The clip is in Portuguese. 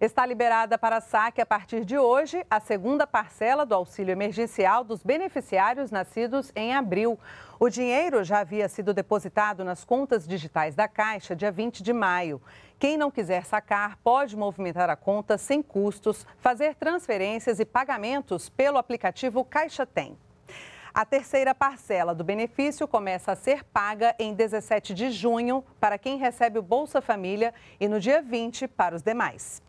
Está liberada para saque a partir de hoje a segunda parcela do auxílio emergencial dos beneficiários nascidos em abril. O dinheiro já havia sido depositado nas contas digitais da Caixa dia 20 de maio. Quem não quiser sacar pode movimentar a conta sem custos, fazer transferências e pagamentos pelo aplicativo Caixa Tem. A terceira parcela do benefício começa a ser paga em 17 de junho para quem recebe o Bolsa Família e no dia 20 para os demais.